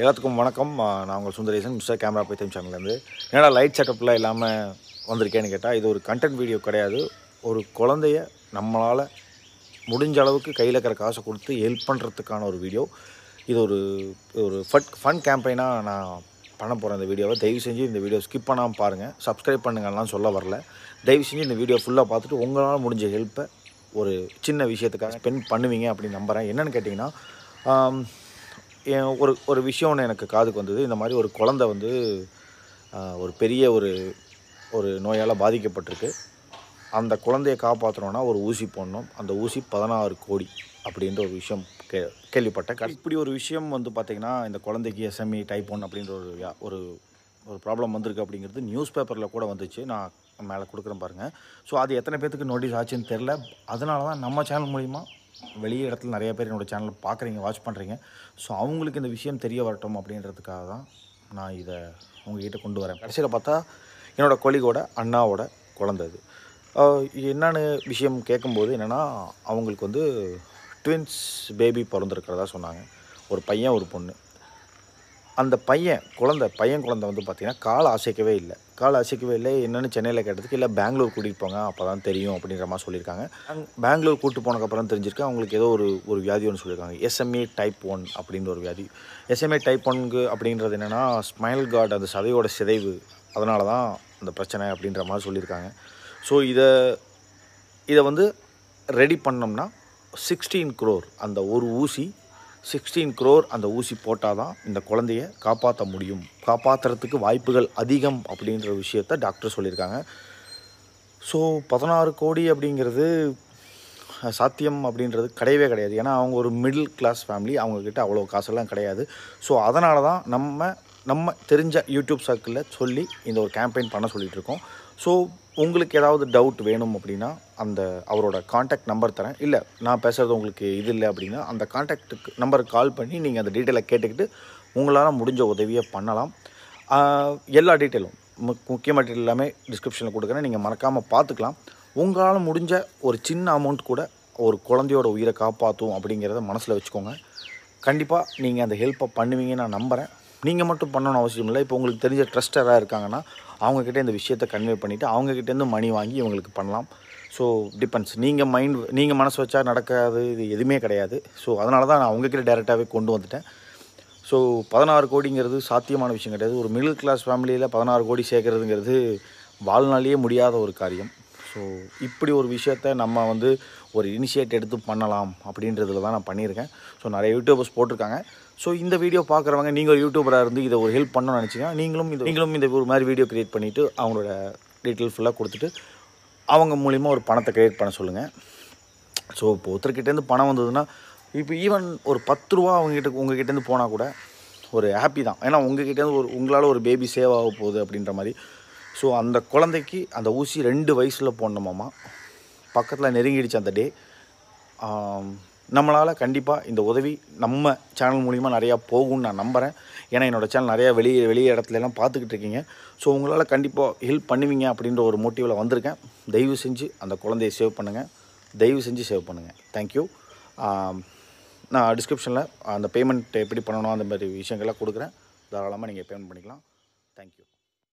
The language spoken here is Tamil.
எல்லாத்துக்கும் வணக்கம் நான் உங்கள் சுந்தரேசன் மிஸ்டர் கேமரா பைத்தியம் சேனல்லேருந்து என்னடா லைட் செட்டப்லாம் இல்லாமல் வந்திருக்கேன்னு கேட்டால் இது ஒரு கண்டென்ட் வீடியோ கிடையாது ஒரு குழந்தைய நம்மளால் முடிஞ்ச அளவுக்கு கையில் இருக்கிற காசை கொடுத்து ஹெல்ப் பண்ணுறதுக்கான ஒரு வீடியோ இது ஒரு ஒரு ஃபட் ஃபன் கேம்பெயினாக நான் பண்ண போகிறேன் இந்த வீடியோவை தயவு செஞ்சு இந்த வீடியோ ஸ்கிப் பண்ணாமல் பாருங்கள் சப்ஸ்கிரைப் பண்ணுங்கள்லாம் சொல்ல வரல தயவு செஞ்சு இந்த வீடியோ ஃபுல்லாக பார்த்துட்டு உங்களால் முடிஞ்ச ஹெல்ப்பை ஒரு சின்ன விஷயத்துக்காக ஸ்பெண்ட் பண்ணுவீங்க அப்படின்னு நம்புகிறேன் என்னென்னு கேட்டிங்கன்னா என் ஒரு ஒரு விஷயம் ஒன்று எனக்கு காதுக்கு வந்தது இந்த மாதிரி ஒரு குழந்த வந்து ஒரு பெரிய ஒரு ஒரு நோயால் பாதிக்கப்பட்டிருக்கு அந்த குழந்தைய காப்பாற்றணும்னா ஒரு ஊசி போடணும் அந்த ஊசி பதினாறு கோடி அப்படின்ற ஒரு விஷயம் கே கேள்விப்பட்டேன் இப்படி ஒரு விஷயம் வந்து பார்த்திங்கன்னா இந்த குழந்தைக்கு எஸ்எம்இ டைப் ஒன் அப்படின்ற ஒரு ஒரு ஒரு ப்ராப்ளம் வந்திருக்கு அப்படிங்கிறது நியூஸ் பேப்பரில் கூட வந்துச்சு நான் மேலே கொடுக்குறேன் பாருங்கள் ஸோ அது எத்தனை பேர்த்துக்கு நோட்டீஸ் ஆச்சுன்னு தெரில அதனால தான் நம்ம சேனல் மூலிமா வெளியே இடத்துல நிறைய பேர் என்னோடய சேனலை பார்க்குறீங்க வாட்ச் பண்ணுறீங்க ஸோ அவங்களுக்கு இந்த விஷயம் தெரிய வரட்டும் அப்படின்றதுக்காக தான் நான் இதை உங்ககிட்ட கொண்டு வரேன் கடைசியில் பார்த்தா என்னோடய கொலிகோட அண்ணாவோட குழந்த இது என்னென்னு விஷயம் கேட்கும்போது என்னென்னா அவங்களுக்கு வந்து ட்வின்ஸ் பேபி பிறந்திருக்கிறதா சொன்னாங்க ஒரு பையன் ஒரு பொண்ணு அந்த பையன் குழந்த பையன் குழந்தை வந்து பார்த்திங்கன்னா கால் அசைக்கவே இல்லை கால் அசைக்கவே இல்லை என்னென்னு சென்னையில் கேட்டதுக்கு இல்லை பெங்களூர் கூட்டிகிட்டு போங்க அப்போ தான் தெரியும் அப்படிங்கிற மாதிரி சொல்லியிருக்காங்க பெங்களூர் கூப்பிட்டு போனக்கப்புறம் தெரிஞ்சிருக்கேன் அவங்களுக்கு ஏதோ ஒரு ஒரு வியாதி ஒன்று சொல்லியிருக்காங்க எஸ்எம்ஏ டைப் ஒன் அப்படின்ற ஒரு வியாதி எஸ்எம்ஏ டைப் ஒன்கு அப்படின்றது என்னென்னா ஸ்மைல் கார்டு அந்த சதையோட சிதைவு அதனால தான் அந்த பிரச்சனை அப்படின்ற மாதிரி சொல்லியிருக்காங்க ஸோ இதை இதை வந்து ரெடி பண்ணோம்னா சிக்ஸ்டீன் குரோர் அந்த ஒரு ஊசி சிக்ஸ்டீன் க்ரோர் அந்த ஊசி போட்டால் தான் இந்த குழந்தைய காப்பாற்ற முடியும் காப்பாற்றுறதுக்கு வாய்ப்புகள் அதிகம் அப்படின்ற விஷயத்த டாக்டர் சொல்லியிருக்காங்க ஸோ பதினாறு கோடி அப்படிங்கிறது சாத்தியம் அப்படின்றது கிடையவே கிடையாது ஏன்னா அவங்க ஒரு மிடில் கிளாஸ் ஃபேமிலி அவங்கக்கிட்ட அவ்வளோ காசெல்லாம் கிடையாது ஸோ அதனால தான் நம்ம நம்ம தெரிஞ்ச யூடியூப் சர்க்கிளில் சொல்லி இந்த ஒரு கேம்பெயின் பண்ண சொல்லிகிட்ருக்கோம் ஸோ உங்களுக்கு ஏதாவது டவுட் வேணும் அப்படின்னா அந்த அவரோட காண்டாக்ட் நம்பர் தரேன் இல்லை நான் பேசுகிறது உங்களுக்கு இது இல்லை அப்படின்னா அந்த காண்டாக்டுக்கு நம்பருக்கு கால் பண்ணி நீங்கள் அந்த டீட்டெயிலை கேட்டுக்கிட்டு உங்களால் முடிஞ்ச உதவியை பண்ணலாம் எல்லா டீட்டெயிலும் முக்கிய மெட்டீரியல் எல்லாமே டிஸ்கிரிப்ஷனில் கொடுக்குறேன் நீங்கள் மறக்காமல் பார்த்துக்கலாம் உங்களால் முடிஞ்ச ஒரு சின்ன அமௌண்ட் கூட ஒரு குழந்தையோட உயிரை காப்பாற்றும் அப்படிங்கிறத மனசில் வச்சுக்கோங்க கண்டிப்பாக நீங்கள் அந்த ஹெல்ப்பை பண்ணுவீங்கன்னு நான் நம்புகிறேன் நீங்கள் மட்டும் பண்ணணும் அவசியம் இல்லை இப்போ உங்களுக்கு தெரிஞ்ச ட்ரஸ்டராக இருக்காங்கன்னா அவங்கக்கிட்ட இந்த விஷயத்தை கன்வே பண்ணிவிட்டு அவங்கக்கிட்டேருந்து மணி வாங்கி இவங்களுக்கு பண்ணலாம் ஸோ டிபெண்ட்ஸ் நீங்கள் மைண்ட் நீங்கள் மனசு வச்சா நடக்காது இது எதுவுமே கிடையாது ஸோ அதனால தான் நான் அவங்கக்கிட்ட டேரெக்டாகவே கொண்டு வந்துட்டேன் ஸோ பதினாறு கோடிங்கிறது சாத்தியமான விஷயம் கிடையாது ஒரு மிடில் கிளாஸ் ஃபேமிலியில் பதினாறு கோடி சேர்க்குறதுங்கிறது வாழ்நாளையே முடியாத ஒரு காரியம் ஸோ இப்படி ஒரு விஷயத்த நம்ம வந்து ஒரு இனிஷியேட் எடுத்து பண்ணலாம் அப்படின்றதுல தான் நான் பண்ணியிருக்கேன் ஸோ நிறைய யூடியூபர்ஸ் போட்டிருக்காங்க ஸோ இந்த வீடியோ பார்க்குறவங்க நீங்கள் யூடியூபராக இருந்து இதை ஒரு ஹெல்ப் பண்ணணும்னு நினச்சிங்கன்னா நீங்களும் இது நீங்களும் இந்த ஒரு மாதிரி வீடியோ க்ரியேட் பண்ணிவிட்டு அவங்களோட டீட்டெயில் ஃபுல்லாக கொடுத்துட்டு அவங்க மூலிமா ஒரு பணத்தை க்ரியேட் பண்ண சொல்லுங்கள் ஸோ இப்போ ஒருத்தர்கிட்டேருந்து பணம் வந்ததுன்னா இப்போ ஈவன் ஒரு பத்து ரூபா அவங்ககிட்ட உங்ககிட்டேருந்து போனால் கூட ஒரு ஹாப்பி தான் ஏன்னா கிட்டேருந்து ஒரு உங்களால் ஒரு பேபி சேவ் ஆக போகுது அப்படின்ற மாதிரி ஸோ அந்த குழந்தைக்கு அந்த ஊசி ரெண்டு வயசில் போடணுமாம்மா பக்கத்தில் நெருங்கிடுச்சு அந்த டே நம்மளால் கண்டிப்பாக இந்த உதவி நம்ம சேனல் மூலிமா நிறையா போகும்னு நான் நம்புகிறேன் ஏன்னா என்னோடய சேனல் நிறையா வெளியே வெளியே இடத்துலலாம் பார்த்துக்கிட்டு இருக்கீங்க ஸோ உங்களால் கண்டிப்பாக ஹெல்ப் பண்ணுவீங்க அப்படின்ற ஒரு மோட்டிவில் வந்திருக்கேன் தயவு செஞ்சு அந்த குழந்தைய சேவ் பண்ணுங்கள் தயவு செஞ்சு சேவ் பண்ணுங்கள் தேங்க்யூ நான் டிஸ்கிரிப்ஷனில் அந்த பேமெண்ட் எப்படி பண்ணணும் அந்த மாதிரி விஷயங்கள்லாம் கொடுக்குறேன் தாராளமாக நீங்கள் பேமெண்ட் பண்ணிக்கலாம் தேங்க்யூ